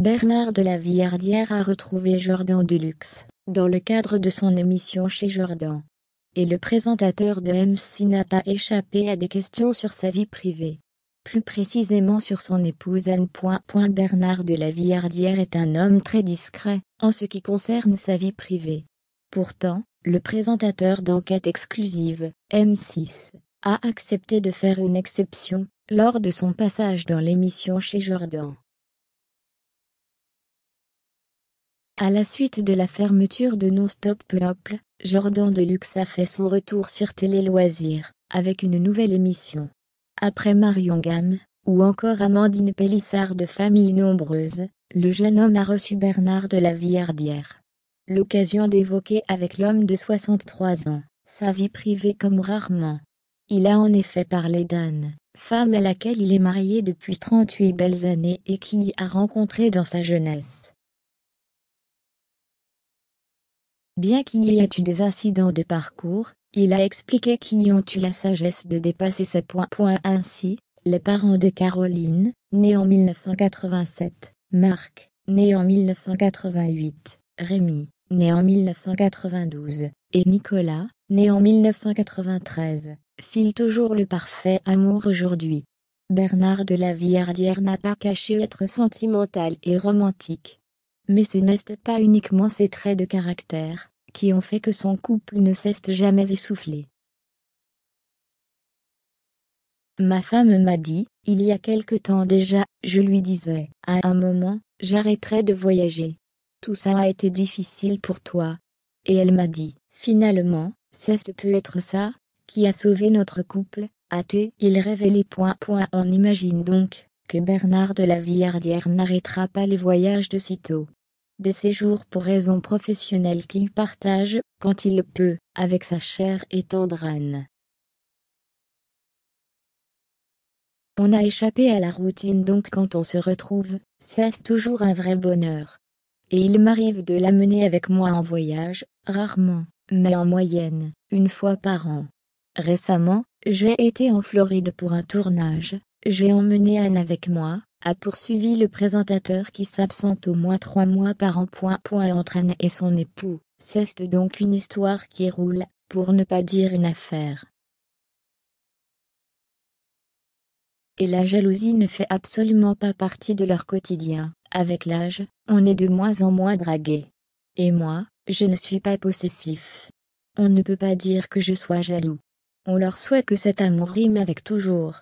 Bernard de la Villardière a retrouvé Jordan Deluxe, dans le cadre de son émission Chez Jordan. Et le présentateur de M6 n'a pas échappé à des questions sur sa vie privée. Plus précisément sur son épouse Anne. Bernard de la Villardière est un homme très discret, en ce qui concerne sa vie privée. Pourtant, le présentateur d'enquête exclusive, M6, a accepté de faire une exception, lors de son passage dans l'émission chez Jordan. À la suite de la fermeture de Non-Stop Peuple, Jordan Deluxe a fait son retour sur Télé Loisirs, avec une nouvelle émission. Après Marion Gamme, ou encore Amandine Pélissard de Famille Nombreuse, le jeune homme a reçu Bernard de la Villardière. L'occasion d'évoquer avec l'homme de 63 ans, sa vie privée comme rarement. Il a en effet parlé d'Anne, femme à laquelle il est marié depuis 38 belles années et qui y a rencontré dans sa jeunesse. Bien qu'il y ait eu des incidents de parcours, il a expliqué qu'ils ont eu la sagesse de dépasser ces points. Ainsi, les parents de Caroline, née en 1987, Marc, né en 1988, Rémi, né en 1992, et Nicolas, né en 1993, filent toujours le parfait amour aujourd'hui. Bernard de la Villardière n'a pas caché être sentimental et romantique. Mais ce n'est pas uniquement ses traits de caractère, qui ont fait que son couple ne cesse jamais essoufflé. Ma femme m'a dit, il y a quelque temps déjà, je lui disais, à un moment, j'arrêterai de voyager. Tout ça a été difficile pour toi. Et elle m'a dit, finalement, c'est peut être ça, qui a sauvé notre couple, athée. Il révélait point point on imagine donc, que Bernard de la Villardière n'arrêtera pas les voyages de sitôt des séjours pour raisons professionnelles qu'il partage, quand il peut, avec sa chère et tendre Anne. On a échappé à la routine donc quand on se retrouve, c'est toujours un vrai bonheur. Et il m'arrive de l'amener avec moi en voyage, rarement, mais en moyenne, une fois par an. Récemment, j'ai été en Floride pour un tournage, j'ai emmené Anne avec moi, a poursuivi le présentateur qui s'absente au moins trois mois par an. Point, point et son époux. C'est donc une histoire qui roule, pour ne pas dire une affaire. Et la jalousie ne fait absolument pas partie de leur quotidien. Avec l'âge, on est de moins en moins dragué. Et moi, je ne suis pas possessif. On ne peut pas dire que je sois jaloux. On leur souhaite que cet amour rime avec toujours.